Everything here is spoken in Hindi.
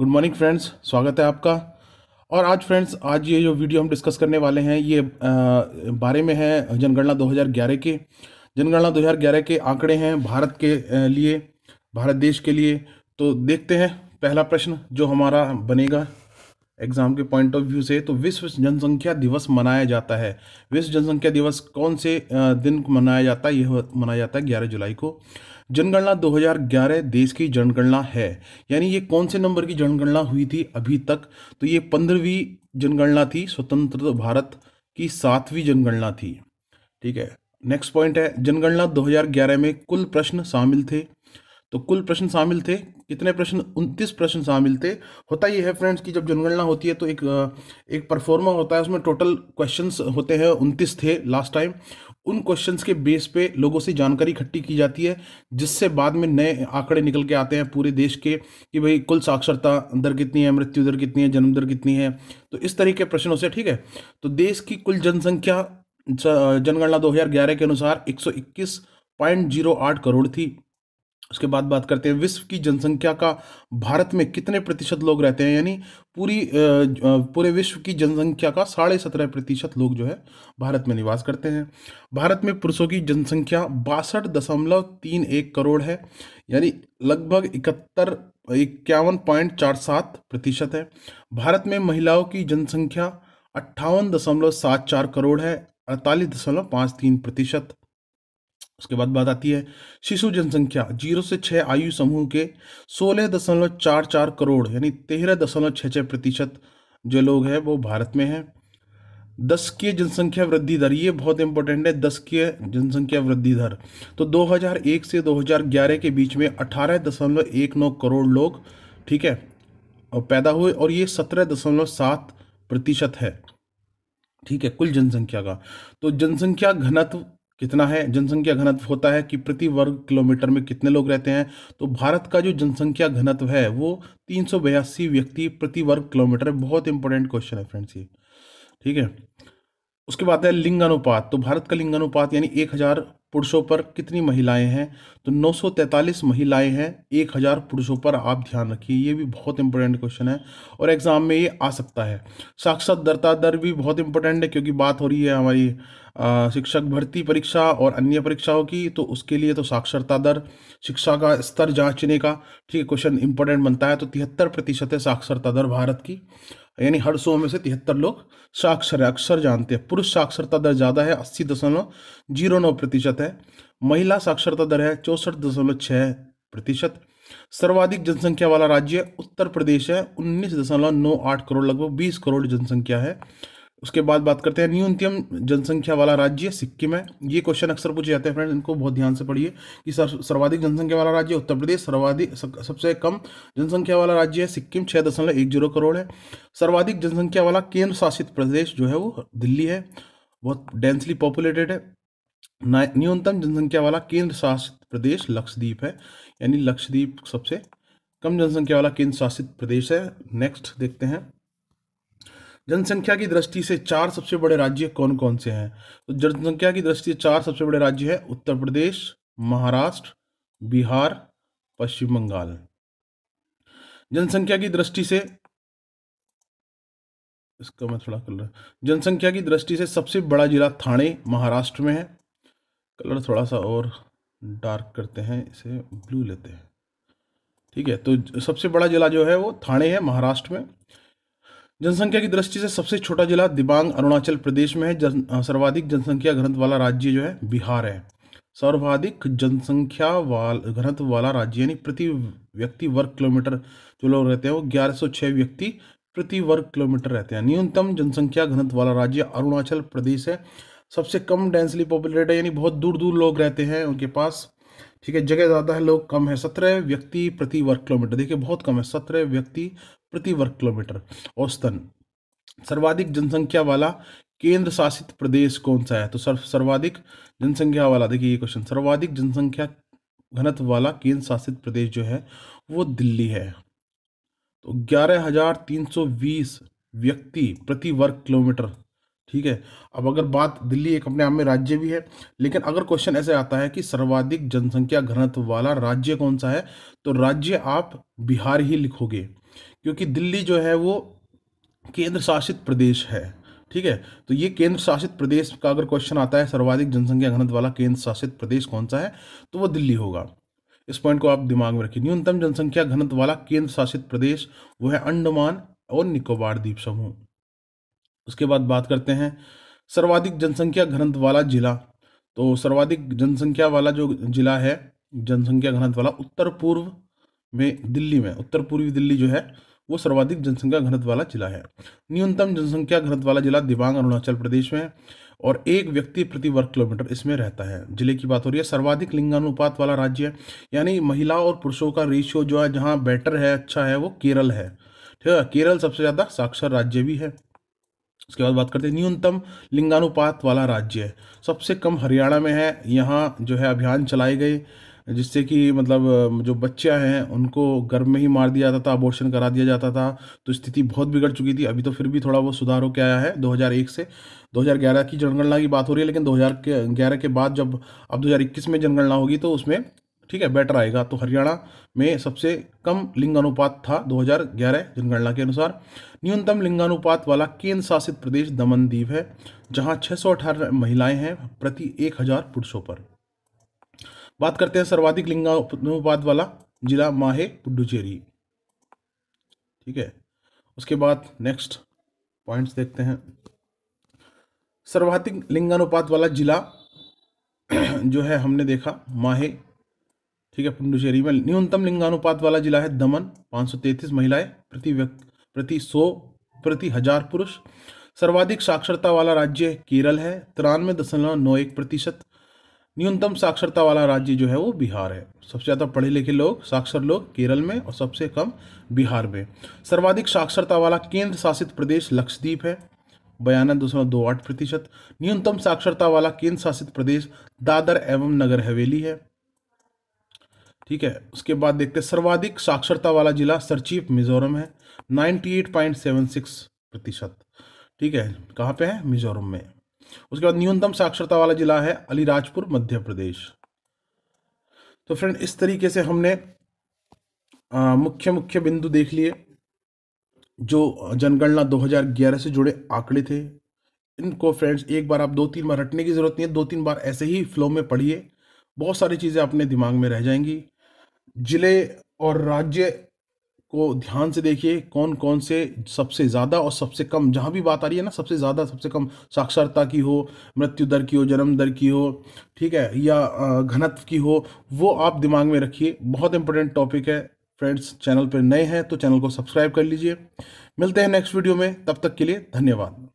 गुड मॉर्निंग फ्रेंड्स स्वागत है आपका और आज फ्रेंड्स आज ये जो वीडियो हम डिस्कस करने वाले हैं ये आ, बारे में है जनगणना 2011 के जनगणना 2011 के आंकड़े हैं भारत के लिए भारत देश के लिए तो देखते हैं पहला प्रश्न जो हमारा बनेगा एग्जाम के पॉइंट ऑफ व्यू से तो विश्व जनसंख्या दिवस मनाया जाता है विश्व जनसंख्या दिवस कौन से दिन मनाया जाता है यह मनाया जाता है ग्यारह जुलाई को जनगणना 2011 देश की जनगणना है यानी ये कौन से नंबर की जनगणना हुई थी अभी तक तो ये पंद्रहवीं जनगणना थी स्वतंत्र भारत की सातवीं जनगणना थी ठीक है नेक्स्ट पॉइंट है जनगणना 2011 में कुल प्रश्न शामिल थे तो कुल प्रश्न शामिल थे कितने प्रश्न उनतीस प्रश्न शामिल थे होता ये है फ्रेंड्स कि जब जनगणना होती है तो एक एक परफॉर्मा होता है उसमें टोटल क्वेश्चंस होते हैं उनतीस थे लास्ट टाइम उन क्वेश्चंस के बेस पे लोगों से जानकारी इकट्ठी की जाती है जिससे बाद में नए आंकड़े निकल के आते हैं पूरे देश के कि भाई कुल साक्षरता दर कितनी है मृत्यु दर कितनी है जन्म दर कितनी है तो इस तरह के प्रश्नों से ठीक है तो देश की कुल जनसंख्या जनगणना 2011 के अनुसार 121.08 करोड़ थी उसके बाद बात करते हैं विश्व की जनसंख्या का भारत में कितने प्रतिशत लोग रहते हैं यानी पूरी पूरे विश्व की जनसंख्या का साढ़े सत्रह प्रतिशत लोग जो है भारत में निवास करते हैं भारत में पुरुषों की जनसंख्या बासठ दशमलव तीन एक करोड़ है यानी लगभग इकहत्तर इक्यावन पॉइंट चार सात प्रतिशत है भारत में महिलाओं की जनसंख्या अट्ठावन दशमलव सात चार करोड़ है अड़तालीस दशमलव पाँच तीन प्रतिशत उसके बाद बात आती है शिशु जनसंख्या जीरो से छः आयु समूह के सोलह दशमलव चार चार करोड़ यानी तेरह दशमलव छः छः प्रतिशत जो लोग हैं वो भारत में हैं दस की जनसंख्या वृद्धि दर ये बहुत इंपॉर्टेंट है दस की जनसंख्या वृद्धि दर तो 2001 से 2011 के बीच में अठारह दशमलव एक नौ करोड़ लोग ठीक है और पैदा हुए और ये सत्रह दशमलव सात प्रतिशत है ठीक है कुल जनसंख्या का तो जनसंख्या घनत्व कितना है जनसंख्या घनत्व होता है कि प्रति वर्ग किलोमीटर में कितने लोग रहते हैं तो भारत का जो जनसंख्या घनत्व है वो तीन व्यक्ति प्रति वर्ग किलोमीटर बहुत इंपॉर्टेंट क्वेश्चन है फ्रेंड्स ये ठीक है उसके बाद है लिंगानुपात तो भारत का लिंगानुपात यानी एक हजार पुरुषों पर कितनी महिलाएं हैं तो 943 महिलाएं हैं 1000 पुरुषों पर आप ध्यान रखिए ये भी बहुत इंपॉर्टेंट क्वेश्चन है और एग्जाम में ये आ सकता है साक्षात दरता दर भी बहुत इंपॉर्टेंट है क्योंकि बात हो रही है हमारी शिक्षक भर्ती परीक्षा और अन्य परीक्षाओं की तो उसके लिए तो साक्षरता दर शिक्षा का स्तर जांचने का ठीक है क्वेश्चन इंपॉर्टेंट बनता है तो तिहत्तर प्रतिशत है साक्षरता दर भारत की यानी हर सौ में से तिहत्तर लोग साक्षर है अक्षर जानते हैं पुरुष साक्षरता दर ज़्यादा है अस्सी दशमलव जीरो नौ प्रतिशत है महिला साक्षरता दर है चौंसठ दशमलव छः प्रतिशत सर्वाधिक जनसंख्या वाला राज्य उत्तर प्रदेश है उन्नीस दशमलव नौ आठ करोड़ लगभग बीस करोड़ जनसंख्या है उसके बाद बात करते हैं न्यूनतम जनसंख्या वाला राज्य सिक्किम है ये क्वेश्चन अक्सर पूछे जाते हैं फ्रेंड्स इनको बहुत ध्यान से पढ़िए कि सर्वाधिक जनसंख्या वाला राज्य उत्तर प्रदेश सर्वाधिक सबसे कम जनसंख्या वाला राज्य है सिक्किम छः दशमलव एक जीरो करोड़ है सर्वाधिक जनसंख्या वाला केंद्र शासित प्रदेश जो है वो दिल्ली है बहुत डेंसली पॉपुलेटेड है न्यूनतम जनसंख्या वाला केंद्र शासित प्रदेश लक्षद्वीप है यानी लक्षद्वीप सबसे कम जनसंख्या वाला केंद्र शासित प्रदेश है नेक्स्ट देखते हैं जनसंख्या की दृष्टि से चार सबसे बड़े राज्य कौन कौन से हैं तो जनसंख्या की दृष्टि से चार सबसे बड़े राज्य हैं उत्तर प्रदेश महाराष्ट्र बिहार पश्चिम बंगाल जनसंख्या की दृष्टि से इसका मैं थोड़ा कलर जनसंख्या की दृष्टि से सबसे बड़ा जिला थाने महाराष्ट्र में है कलर थोड़ा सा और डार्क करते हैं इसे ब्लू लेते हैं ठीक है तो सबसे बड़ा जिला जो है वो थाने है महाराष्ट्र में जनसंख्या की दृष्टि से सबसे छोटा जिला दिबांग अरुणाचल प्रदेश में है जन सर्वाधिक जनसंख्या घनत्व वाला राज्य जो है बिहार है सर्वाधिक जनसंख्या वाल घनत्व वाला राज्य यानी प्रति व्यक्ति वर्ग किलोमीटर जो लोग रहते हैं वो ग्यारह व्यक्ति प्रति वर्ग किलोमीटर रहते हैं न्यूनतम जनसंख्या घनत्व वाला राज्य अरुणाचल प्रदेश है सबसे कम डेंसली पॉपुलेटेड है यानी बहुत दूर दूर लोग रहते हैं उनके पास ठीक है जगह ज़्यादा है लोग कम है सत्रह व्यक्ति प्रति वर्ग किलोमीटर देखिए बहुत कम है सत्रह व्यक्ति प्रति वर्ग किलोमीटर औसतन सर्वाधिक जनसंख्या वाला केंद्र शासित प्रदेश कौन सा है तो सर्व सर्वाधिक जनसंख्या वाला देखिए ये क्वेश्चन सर्वाधिक जनसंख्या घनत्व वाला केंद्र शासित प्रदेश जो है वो दिल्ली है तो ग्यारह हजार तीन सौ बीस व्यक्ति प्रति वर्ग किलोमीटर ठीक है अब अगर बात दिल्ली एक अपने आप में राज्य भी है लेकिन अगर क्वेश्चन ऐसे आता है कि सर्वाधिक जनसंख्या घनत्व वाला राज्य कौन सा है तो राज्य आप बिहार ही लिखोगे क्योंकि दिल्ली जो है वो केंद्र शासित प्रदेश है ठीक है तो ये केंद्र शासित प्रदेश का अगर क्वेश्चन आता है सर्वाधिक जनसंख्या घनत्व वाला केंद्र शासित प्रदेश कौन सा है तो वो दिल्ली होगा इस पॉइंट को आप दिमाग में रखिए न्यूनतम जनसंख्या घनत्व वाला केंद्र शासित प्रदेश वो है अंडमान और निकोबार द्वीप समूह उसके बाद बात करते हैं सर्वाधिक जनसंख्या घनत्व वाला जिला तो सर्वाधिक जनसंख्या वाला जो जिला है जनसंख्या घनत्व वाला उत्तर पूर्व में दिल्ली में उत्तर पूर्वी दिल्ली जो है वो सर्वाधिक जनसंख्या घनत्व वाला जिला है न्यूनतम जनसंख्या घनत्व वाला जिला दिबांग अरुणाचल प्रदेश में और एक व्यक्ति प्रति वर्ग किलोमीटर इसमें रहता है जिले की बात हो रही है सर्वाधिक लिंगानुपात वाला राज्य यानी महिला और पुरुषों का रेशियो जो है जहाँ बेटर है अच्छा है वो केरल है ठीक है केरल सबसे ज़्यादा साक्षर राज्य भी है उसके बाद बात करते हैं न्यूनतम लिंगानुपात वाला राज्य सबसे कम हरियाणा में है यहाँ जो है अभियान चलाए गए जिससे कि मतलब जो बच्चे हैं उनको गर्भ में ही मार दिया जाता था अबॉर्शन करा दिया जाता था तो स्थिति बहुत बिगड़ चुकी थी अभी तो फिर भी थोड़ा वो सुधार होकर आया है 2001 से 2011 की जनगणना की बात हो रही है लेकिन 2011 के बाद जब अब 2021 में जनगणना होगी तो उसमें ठीक है बेटर आएगा तो हरियाणा में सबसे कम लिंगानुपात था 2011 जनगणना के अनुसार न्यूनतम लिंगानुपात वाला केंद्र शासित प्रदेश दमन द्वीप है जहां छह महिलाएं हैं प्रति 1000 पुरुषों पर बात करते हैं सर्वाधिक लिंगानुपात वाला जिला माहे पुडुचेरी ठीक है उसके बाद नेक्स्ट पॉइंट्स देखते हैं सर्वाधिक लिंगानुपात वाला जिला जो है हमने देखा माहे ठीक है पुंडुचेरी में न्यूनतम लिंगानुपात वाला जिला है दमन 533 महिलाएं प्रति व्यक्ति प्रति सौ प्रति हजार पुरुष सर्वाधिक साक्षरता वाला राज्य केरल है तिरानवे दशमलव नौ एक प्रतिशत न्यूनतम साक्षरता वाला राज्य जो है वो बिहार है सबसे ज़्यादा पढ़े लिखे लोग साक्षर लोग केरल में और सबसे कम बिहार में सर्वाधिक साक्षरता वाला केंद्र शासित प्रदेश लक्षद्वीप है बयानवे दशमलव दो आठ प्रतिशत न्यूनतम साक्षरता वाला केंद्र शासित प्रदेश दादर एवं नगर हवेली है ठीक है उसके बाद देखते हैं सर्वाधिक साक्षरता वाला जिला सरचीफ मिजोरम है 98.76 प्रतिशत ठीक है कहाँ पे है मिजोरम में उसके बाद न्यूनतम साक्षरता वाला जिला है अलीराजपुर मध्य प्रदेश तो फ्रेंड इस तरीके से हमने मुख्य मुख्य बिंदु देख लिए जो जनगणना 2011 से जुड़े आंकड़े थे इनको फ्रेंड्स एक बार आप दो तीन बार रटने की ज़रूरत नहीं है दो तीन बार ऐसे ही फ्लो में पढ़िए बहुत सारी चीज़ें अपने दिमाग में रह जाएंगी जिले और राज्य को ध्यान से देखिए कौन कौन से सबसे ज़्यादा और सबसे कम जहाँ भी बात आ रही है ना सबसे ज़्यादा सबसे कम साक्षरता की हो मृत्यु दर की हो जन्म दर की हो ठीक है या घनत्व की हो वो आप दिमाग में रखिए बहुत इंपॉर्टेंट टॉपिक है फ्रेंड्स चैनल पर नए हैं तो चैनल को सब्सक्राइब कर लीजिए मिलते हैं नेक्स्ट वीडियो में तब तक के लिए धन्यवाद